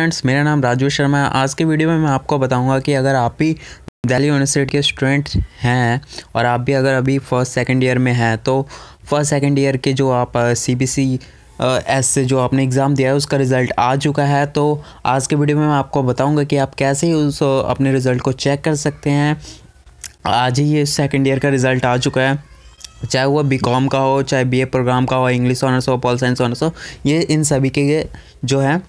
friends मेरा नाम राजू शर्मा है आज के वीडियो में मैं आपको बताऊंगा कि अगर आप भी दिल्ली यूनिवर्सिटी के स्टूडेंट हैं और आप भी अगर अभी फ़र्स्ट सेकंड ईयर में हैं तो फर्स्ट सेकंड ईयर के जो आप सी बी सी एस से जो आपने एग्ज़ाम दिया है उसका रिज़ल्ट आ चुका है तो आज के वीडियो में मैं आपको बताऊँगा कि आप कैसे उस अपने रिज़ल्ट को चेक कर सकते हैं आज ही ये सेकेंड ईयर का रिज़ल्ट आ चुका है चाहे वो बी कॉम का हो चाहे बी ए प्रोग्राम का हो इंग्लिश ऑनर्स हो पॉल साइंस ऑनर्स हो ये इन सभी के जो है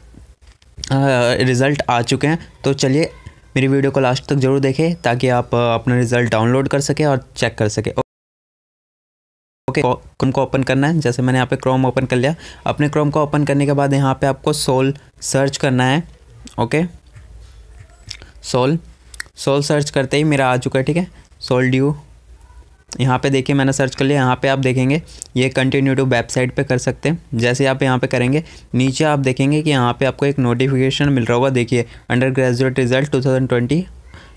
रिज़ल्ट आ चुके हैं तो चलिए मेरी वीडियो को लास्ट तक ज़रूर देखें ताकि आप अपना रिज़ल्ट डाउनलोड कर सकें और चेक कर सकें ओके क्रोम को ओपन करना है जैसे मैंने यहाँ पे क्रोम ओपन कर लिया अपने क्रोम को ओपन करने के बाद यहाँ पे आपको सोल सर्च करना है ओके सोल सोल सर्च करते ही मेरा आ चुका है ठीक है सोल ड्यू यहाँ पे देखिए मैंने सर्च कर लिया यहाँ पे आप देखेंगे ये कंटिन्यू टू वेबसाइट पे कर सकते हैं जैसे आप यहाँ पे करेंगे नीचे आप देखेंगे कि यहाँ पे आपको एक नोटिफिकेशन मिल रहा होगा देखिए अंडर ग्रेजुएट रिजल्ट 2020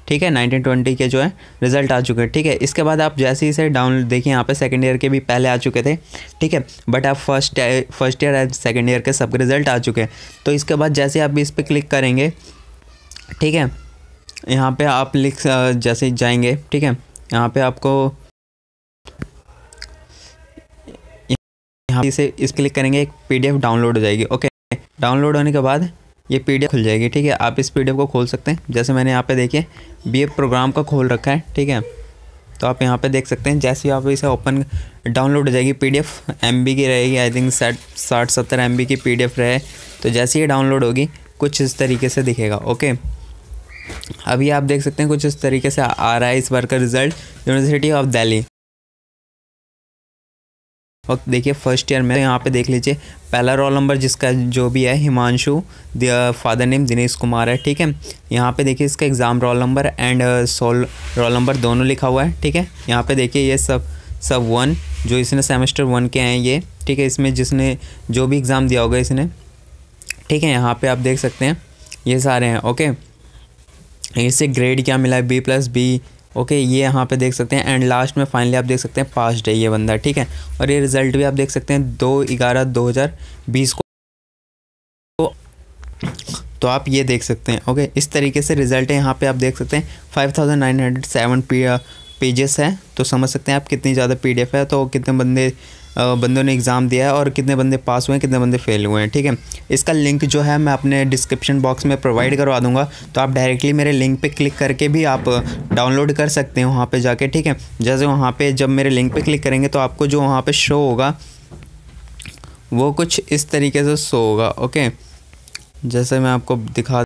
ठीक है 1920 के जो है रिजल्ट आ चुके हैं ठीक है इसके बाद आप जैसे ही से डाउन देखिए यहाँ पे सेकेंड ईयर के भी पहले आ चुके थे ठीक है बट आप first first year and second year के सब रिजल्ट आ चुके हैं तो इसके बाद जैसे आप इस पर क्लिक करेंगे ठीक है यहाँ पे आप लिख जैसे जाएंगे ठीक है यहाँ पर आपको यहाँ इसे इस क्लिक करेंगे एक पीडीएफ डाउनलोड हो जाएगी ओके डाउनलोड होने के बाद ये पीडीएफ खुल जाएगी ठीक है आप इस पीडीएफ को खोल सकते हैं जैसे मैंने यहाँ पे देखिए बी प्रोग्राम का खोल रखा है ठीक है तो आप यहाँ पे देख सकते हैं जैसे आप इसे ओपन डाउनलोड हो जाएगी पी डी की रहेगी आई थिंक साठ साठ सत्तर एम की पी रहे तो जैसे ये डाउनलोड होगी कुछ इस तरीके से दिखेगा ओके अभी आप देख सकते हैं कुछ इस तरीके से आ रहा है इस बार का रिज़ल्ट यूनिवर्सिटी ऑफ दिल्ली वक्त देखिए फर्स्ट ईयर में यहाँ पे देख लीजिए पहला रोल नंबर जिसका जो भी है Himanshu father name uh, Dinesh Kumar है ठीक है यहाँ पे देखिए इसका exam roll number and SOL roll number दोनों लिखा हुआ है ठीक है यहाँ पे देखिए ये सब सब वन जो इसने सेमेस्टर वन के हैं ये ठीक है इसमें जिसने जो भी एग्ज़ाम दिया होगा इसने ठीक है यहाँ पर आप देख सकते हैं ये सारे हैं ओके इससे ग्रेड क्या मिला है बी प्लस बी ओके ये यहाँ पे देख सकते हैं एंड लास्ट में फाइनली आप देख सकते हैं पास्ट डे ये बंदा ठीक है और ये रिजल्ट भी आप देख सकते हैं दो ग्यारह दो हज़ार बीस को तो, तो आप ये देख सकते हैं ओके इस तरीके से रिजल्ट है यहाँ पे आप देख सकते हैं five thousand nine hundred seven pages है तो समझ सकते हैं आप कितनी ज़्यादा पी है तो कितने बंदे बंदों ने एग्ज़ाम दिया है और कितने बंदे पास हुए हैं कितने बंदे फेल हुए हैं ठीक है इसका लिंक जो है मैं अपने डिस्क्रिप्शन बॉक्स में प्रोवाइड करवा दूंगा तो आप डायरेक्टली मेरे लिंक पे क्लिक करके भी आप डाउनलोड कर सकते हैं वहाँ पे जाके ठीक है जैसे वहाँ पे जब मेरे लिंक पे क्लिक करेंगे तो आपको जो वहाँ पर शो होगा वो कुछ इस तरीके से शो होगा ओके जैसे मैं आपको दिखा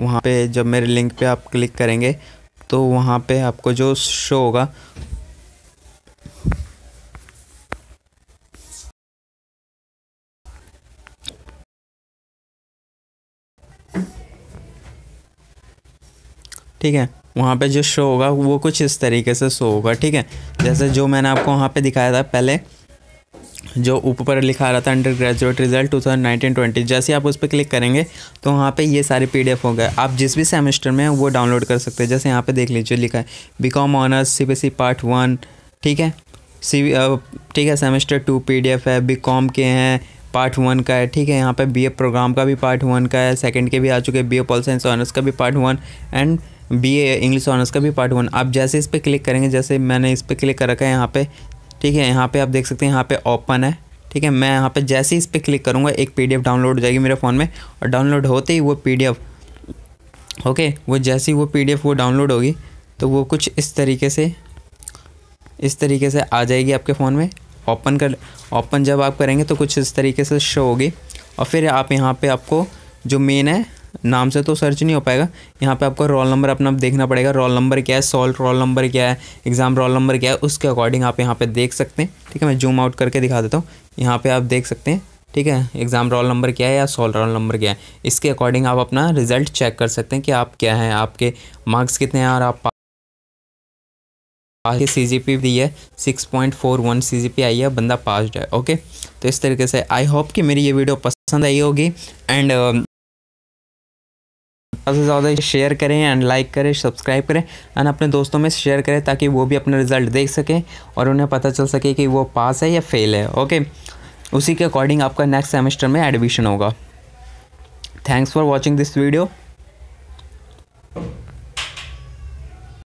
वहाँ पर जब मेरे लिंक पर आप क्लिक करेंगे तो वहाँ पर आपको जो शो होगा ठीक है वहाँ पे जो शो होगा वो कुछ इस तरीके से शो होगा ठीक है जैसे जो मैंने आपको वहाँ पे दिखाया था पहले जो ऊपर लिखा रहा था undergraduate result two thousand nineteen twenty जैसे आप उस पर क्लिक करेंगे तो वहाँ पे ये सारे पी हो गए आप जिस भी सेमेस्टर में वो डाउनलोड कर सकते हैं जैसे यहाँ पे देख लीजिए लिखा है B com honours C B C part one ठीक है सी ठीक है सेमेस्टर टू पी है बी कॉम के हैं पार्ट वन का है ठीक है यहाँ पे बी प्रोग्राम का भी पार्ट वन का है सेकंड के भी आ चुके हैं B A pol science honours का भी part one and B A English honours का भी पार्ट वन आप जैसे इस पर क्लिक करेंगे जैसे मैंने इस पर क्लिक कर रखा है यहाँ पे ठीक है यहाँ पे आप देख सकते हैं यहाँ पे ओपन है ठीक है मैं यहाँ पर जैसे इस पर क्लिक करूँगा एक पी डाउनलोड हो जाएगी मेरे फ़ोन में और डाउनलोड होते ही वो पी ओके वो जैसे ही वो पी वो डाउनलोड होगी तो वो कुछ इस तरीके से इस तरीके से आ जाएगी आपके फ़ोन में ओपन कर ओपन जब आप करेंगे तो कुछ इस तरीके से शो होगी और फिर आप यहाँ पे आपको जो मेन है नाम से तो सर्च नहीं हो पाएगा यहाँ पे आपको रोल नंबर अपना देखना पड़ेगा रोल नंबर क्या है सॉल्ट रोल नंबर क्या है एग्ज़ाम रोल नंबर क्या है उसके अकॉर्डिंग आप यहाँ पे देख सकते हैं ठीक है मैं जूम आउट करके दिखा देता हूँ यहाँ पे आप देख सकते हैं ठीक है एग्ज़ाम रोल नंबर क्या है या सॉल्ट रोल नंबर क्या है इसके अकॉर्डिंग आप अपना रिजल्ट चेक कर सकते हैं कि आप क्या हैं आपके मार्क्स कितने हैं और आप आगे सी जी पी भी है six point four one C G P I है बंदा पास है ओके तो इस तरीके से आई होप कि मेरी ये वीडियो पसंद आई होगी एंड um, ज़्यादा से ज़्यादा शेयर करें एंड लाइक करें सब्सक्राइब करें एंड अपने दोस्तों में शेयर करें ताकि वो भी अपना रिजल्ट देख सकें और उन्हें पता चल सके कि वो पास है या फेल है ओके उसी के अकॉर्डिंग आपका नेक्स्ट सेमेस्टर में एडमिशन होगा thanks for watching this video